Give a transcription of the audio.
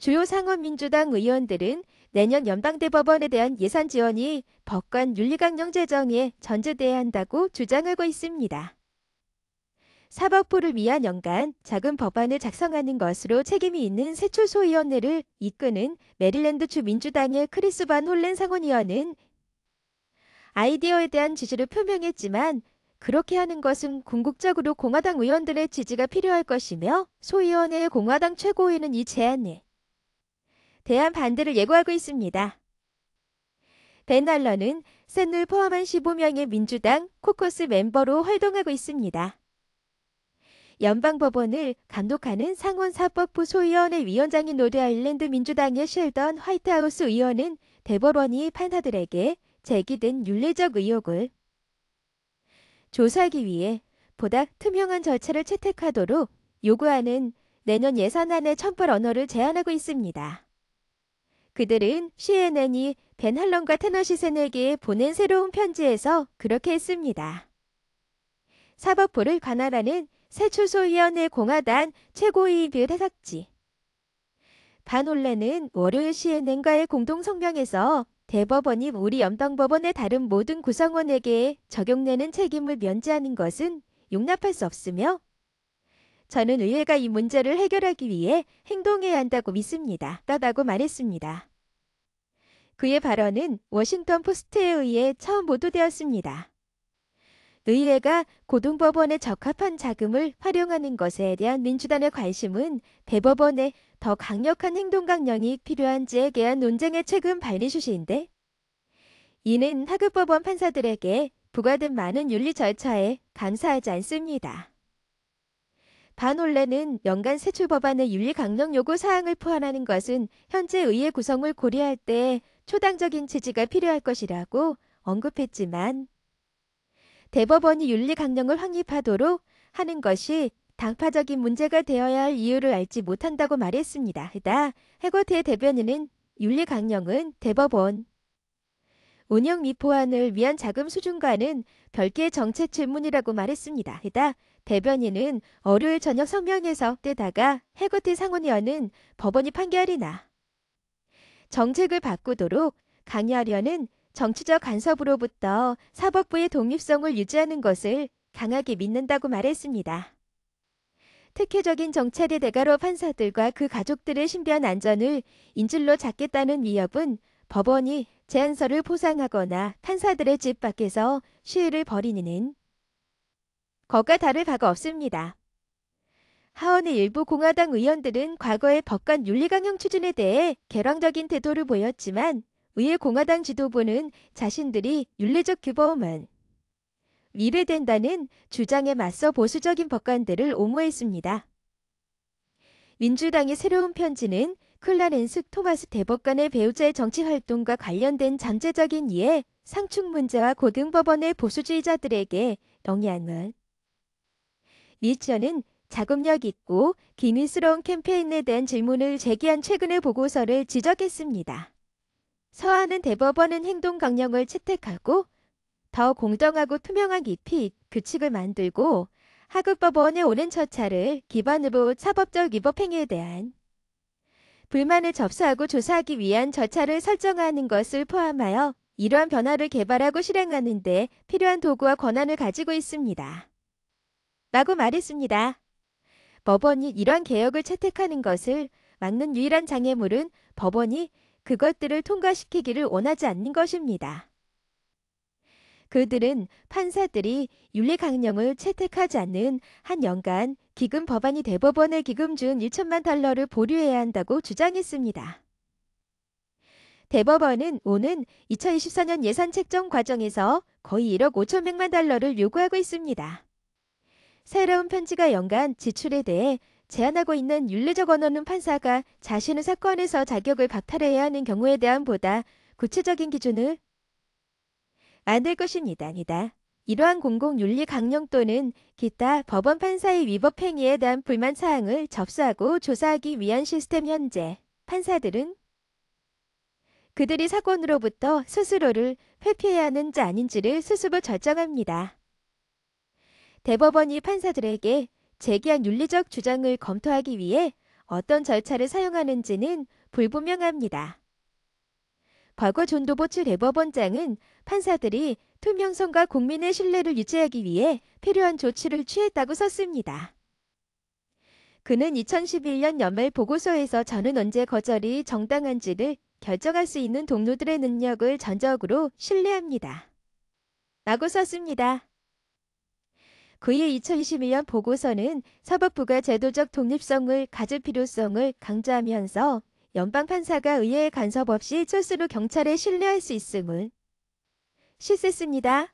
주요 상원민주당 의원들은 내년 연방대법원에 대한 예산 지원이 법관 윤리강령 제정에 전제돼야 한다고 주장하고 있습니다. 사법부를 위한 연간 작은 법안을 작성하는 것으로 책임이 있는 세초소위원회를 이끄는 메릴랜드주 민주당의 크리스 반 홀렌 상원의원은 아이디어에 대한 지지를 표명했지만 그렇게 하는 것은 궁극적으로 공화당 의원들의 지지가 필요할 것이며 소위원회의 공화당 최고위는 이 제안에 대한 반대를 예고하고 있습니다. 벤날러는 샌을 포함한 15명의 민주당 코커스 멤버로 활동하고 있습니다. 연방법원을 감독하는 상원사법부 소위원회 위원장인 노드아일랜드 민주당의 쉘던 화이트하우스 의원은 대법원이 판사들에게 제기된 윤리적 의혹을 조사하기 위해 보다 투명한 절차를 채택하도록 요구하는 내년 예산안의 첨벌 언어를 제안하고 있습니다. 그들은 CNN이 벤할런과 테너시센에게 보낸 새로운 편지에서 그렇게 했습니다. 사법부를 관할하는 새초소위원회 공화당 최고위별 해석지 반올레는 월요일 CNN과의 공동성명에서 대법원이 우리 염당법원의 다른 모든 구성원에게 적용되는 책임을 면제하는 것은 용납할 수 없으며 저는 의회가 이 문제를 해결하기 위해 행동해야 한다고 믿습니다. 떠다고 말했습니다. 그의 발언은 워싱턴 포스트에 의해 처음 보도되었습니다. 의회가 고등법원에 적합한 자금을 활용하는 것에 대한 민주당의 관심은 대법원에 더 강력한 행동 강령이 필요한지에 대한 논쟁의 최근 발리시인데 이는 하급법원 판사들에게 부과된 많은 윤리 절차에 감사하지 않습니다. 반올레는 연간 세출 법안의 윤리 강령 요구 사항을 포함하는 것은 현재 의회 구성을 고려할 때 초당적인 지지가 필요할 것이라고 언급했지만 대법원이 윤리 강령을 확립하도록 하는 것이 당파적인 문제가 되어야 할 이유를 알지 못한다고 말했습니다. 그다 해고태 대변인은 윤리 강령은 대법원 운영 및 보완을 위한 자금 수준과는 별개의 정책 질문이라고 말했습니다. 그다 대변인은 월요일 저녁 성명에서 떼다가 해고티 상원의원은 법원이 판결이나 정책을 바꾸도록 강요하려는 정치적 간섭으로부터 사법부의 독립성을 유지하는 것을 강하게 믿는다고 말했습니다. 특혜적인 정찰의 대가로 판사들과 그 가족들의 신변 안전을 인질로 잡겠다는 위협은 법원이 제안서를 포상하거나 판사들의 집 밖에서 시위를 벌이는 거가 다를 바가 없습니다. 하원의 일부 공화당 의원들은 과거의 법관 윤리강령 추진에 대해 개방적인 태도를 보였지만 의회 공화당 지도부는 자신들이 윤리적 규범은 미래된다는 주장에 맞서 보수적인 법관들을 옹호했습니다. 민주당의 새로운 편지는 클라렌스 토마스 대법관의 배우자의 정치활동과 관련된 잠재적인 이해, 상충 문제와 고등법원의 보수주의자들에게 영향을 리처는 자금력 있고 기미스러운 캠페인에 대한 질문을 제기한 최근의 보고서를 지적했습니다. 서하는 대법원은 행동 강령을 채택하고 더 공정하고 투명한 입히 규칙을 만들고 하급법원의 오랜 처차를 기반으로 사법적 위법 행위에 대한 불만을 접수하고 조사하기 위한 절차를 설정하는 것을 포함하여 이러한 변화를 개발하고 실행하는 데 필요한 도구와 권한을 가지고 있습니다. 라고 말했습니다. 법원이 이러한 개혁을 채택하는 것을 막는 유일한 장애물은 법원이 그것들을 통과시키기를 원하지 않는 것입니다. 그들은 판사들이 윤리강령을 채택하지 않는 한 연간 기금 법안이 대법원에 기금 준 1천만 달러를 보류해야 한다고 주장했습니다. 대법원은 오는 2024년 예산 책정 과정에서 거의 1억 5천백만 달러를 요구하고 있습니다. 새로운 편지가 연간 지출에 대해 제한하고 있는 윤리적 언어는 판사가 자신의 사건에서 자격을 박탈해야 하는 경우에 대한 보다 구체적인 기준을 만들 것입니다. 아 니다 이러한 공공윤리 강령 또는 기타 법원 판사의 위법 행위에 대한 불만 사항을 접수하고 조사하기 위한 시스템 현재 판사들은 그들이 사건으로부터 스스로를 회피해야 하는지 아닌지를 스스로 결정합니다. 대법원이 판사들에게 제기한 윤리적 주장을 검토하기 위해 어떤 절차를 사용하는지는 불분명합니다. 과거 존도보츠 대법원장은 판사들이 투명성과 국민의 신뢰를 유지하기 위해 필요한 조치를 취했다고 썼습니다. 그는 2011년 연말 보고서에서 저는 언제 거절이 정당한지를 결정할 수 있는 동료들의 능력을 전적으로 신뢰합니다. 라고 썼습니다. 그의 2012년 보고서는 사법부가 제도적 독립성을 가질 필요성을 강조하면서 연방판사가 의회의 간섭 없이 스스로 경찰에 신뢰할 수 있음을 실시했습니다